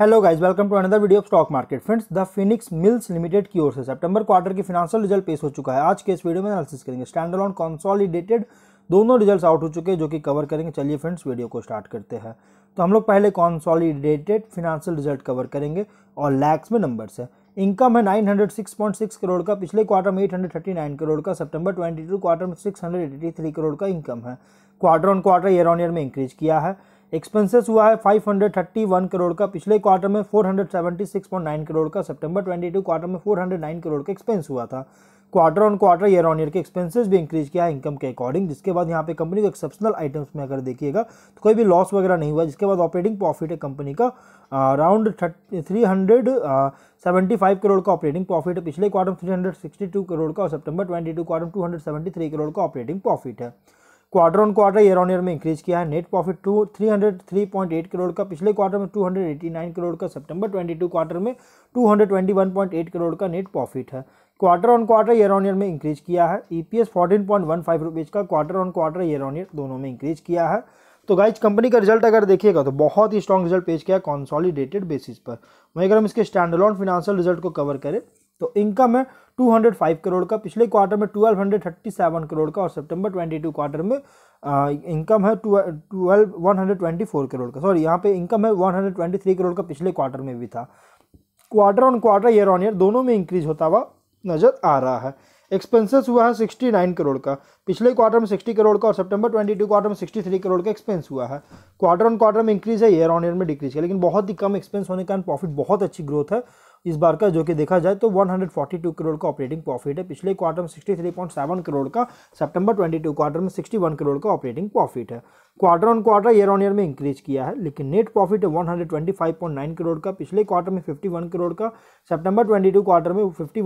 hello guys welcome to another video of stock market friends the Phoenix Mills Limited की ओर से सितंबर क्वार्टर की फिनांशियल रिजल्ट पेश हो चुका है आज के इस वीडियो में एनालिसिस करेंगे स्टैंड ऑन कॉन्सॉलिडेटेड दोनों रिजल्ट्स आउट हो चुके हैं जो कि कवर करेंगे चलिए फ्रेंड्स वीडियो को स्टार्ट करते हैं तो हम लोग पहले कॉन्सॉलीडेटेड फिनांशियल रिजल्ट कवर करेंगे और लैक्स में नंबर्स है इनकम है नाइन करोड़ का पिछले क्वार्टर में एट करोड़ का सितंबर ट्वेंटी क्वार्टर में सिक्स करोड़ का इनकम है quarter on quarter year on year में इंक्रीज किया है एक्सपेंसेस हुआ है 531 करोड़ का पिछले क्वार्टर में 476.9 करोड़ का सितंबर 22 क्वार्टर में 409 करोड़ का एक्सपेंस हुआ था quarter on quarter year on year के एक्सपेंसेस भी इंक्रीज किया है इनकम के अकॉर्डिंग जिसके बाद यहाँ पे कंपनी को एक्सेप्शनल आइटम्स में अगर देखिएगा तो कोई भी लॉस वगैरह नहीं हुआ जिसके बाद ऑपरेटिंग प्रॉफिट है कंपनी का around three hundred seventy five crore का ऑपरेटिंग प्रॉफिट है पिछले quarter three hundred sixty two crore का और September twenty two quarter two hundred seventy three crore का ऑपरेटिंग प्रॉफिट है quarter on quarter year on year में इंक्रीज किया है net profit two three hundred three point eight crore का पिछले क्वार्टर में two hundred eighty nine crore का सितंबर ट्वेंटी टू क्वार्टर में two hundred twenty one point eight crore का नेट प्रॉफिट है quarter on quarter year on year में इंक्रीज किया है E P S fourteen point one five rupees का quarter on quarter year on year दोनों में increase किया है तो गाइज कंपनी का रिजल्ट अगर देखिएगा तो बहुत ही स्ट्रॉन्ग रिजल्ट पेश किया है कॉन्सॉलीडेटेड बेसिस पर वहीं अगर हम इसके स्टैंडलॉन फिनेंशियल रिजल्ट को कवर करें तो इनकम है 205 करोड़ का पिछले क्वार्टर में 1237 करोड़ का और सितंबर 22 क्वार्टर में इनकम है ट्वेल्व वन करोड़ का सॉरी यहाँ पे इनकम है 123 करोड़ का पिछले क्वार्टर में भी था quarter on quarter year on year दोनों में इंक्रीज होता हुआ नज़र आ रहा है एक्सपेंसेस हुआ है 69 करोड़ का पिछले क्वार्टर में 60 करोड़ का और सितंबर 22 क्वार्टर में 63 करोड़ का एक्सपेंस हुआ है क्वार्टर ऑन क्वार्टर में इंक्रीज है ईयर ऑन ईयर में डिक्रीज है लेकिन बहुत ही कम एक्सपेंस होने के कारण प्रॉफिट बहुत अच्छी ग्रोथ है इस बार का जो कि देखा जाए तो 142 करोड़ का ऑपरेटिंग प्रॉफिट है पिछले क्वार्टर में 63.7 करोड़ का सितंबर 22 क्वार्टर में 61 करोड़ का ऑपरेटिंग प्रॉफिट है quarter on quarter year on year में इंक्रीज किया है लेकिन नेट प्रॉफिट है 125.9 करोड़ का पिछले क्वार्टर में फिफ्टी करोड़ का सेप्टेम्बर ट्वेंटी क्वार्टर में फिफ्टी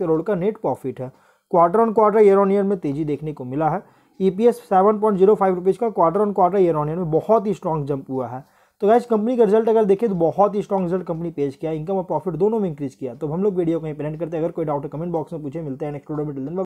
करोड़ का नेट प्रॉफिट है quarter on quarter year on year में तेजी देखने को मिला है E P S seven point zero five rupees का quarter on quarter year on year में बहुत ही स्ट्रॉन्ग जंप हुआ है तो गैज कंपनी का रिजल्ट अगर देखें तो बहुत ही स्ट्रॉग रिजल्ट कंपनी पेश किया इनकम और प्रॉफिट दोनों में इंक्रीज किया तो हम लोग वीडियो कहीं पेंट करते हैं अगर कोई डाउट कमेंट बॉक्स में पूछे मिलते हैं नेक्स्ट वीडियो में